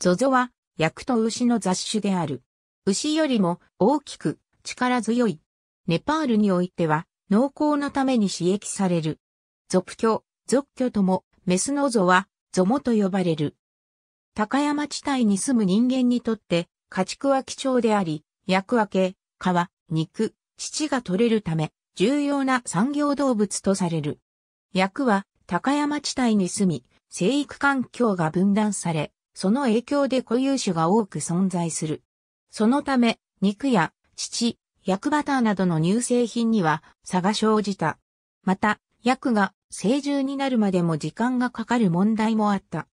ゾゾは、薬と牛の雑種である。牛よりも大きく力強い。ネパールにおいては、農耕のために使役される。俗居、俗居とも、メスのゾは、ゾモと呼ばれる。高山地帯に住む人間にとって、家畜は貴重であり、薬分け、皮、肉、乳が取れるため、重要な産業動物とされる。薬は、高山地帯に住み、生育環境が分断され、その影響で固有種が多く存在する。そのため、肉や乳、薬バターなどの乳製品には差が生じた。また、薬が成獣になるまでも時間がかかる問題もあった。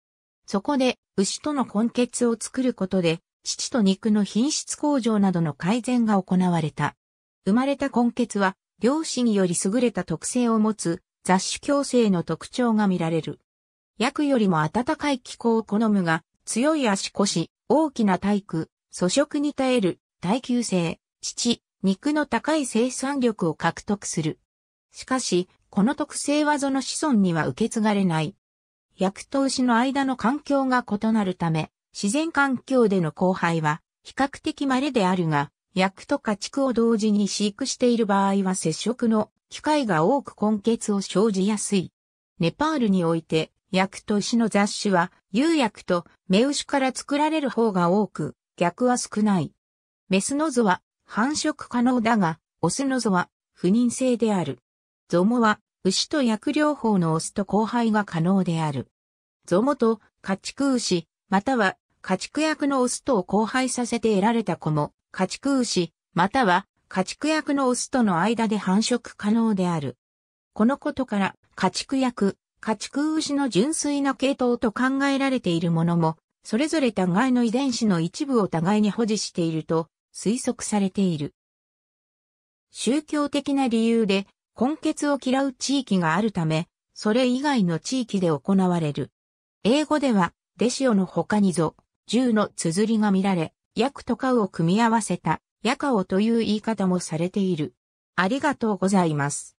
そこで、牛との根血を作ることで、乳と肉の品質向上などの改善が行われた。生まれた根血は、両親より優れた特性を持つ雑種共生の特徴が見られる。薬よりも暖かい気候を好むが、強い足腰、大きな体育、粗食に耐える、耐久性、乳、肉の高い生産力を獲得する。しかし、この特性はその子孫には受け継がれない。役と牛の間の環境が異なるため、自然環境での交配は比較的稀であるが、役と家畜を同時に飼育している場合は接触の機会が多く根血を生じやすい。ネパールにおいて薬と牛の雑種は、釉薬と目牛から作られる方が多く、逆は少ない。メスの図は繁殖可能だが、オスの図は不妊性である。ゾモは牛と薬療法のオスと交配が可能である。ゾモと家畜牛、または家畜薬のオスとを交配させて得られた子も、家畜牛、または家畜薬のオスとの間で繁殖可能である。このことから、家畜薬、家畜牛の純粋な系統と考えられているものも、それぞれ互いの遺伝子の一部を互いに保持していると推測されている。宗教的な理由で根血を嫌う地域があるため、それ以外の地域で行われる。英語では、デシオの他にぞ、銃の綴りが見られ、クとカウを組み合わせた、ヤカオという言い方もされている。ありがとうございます。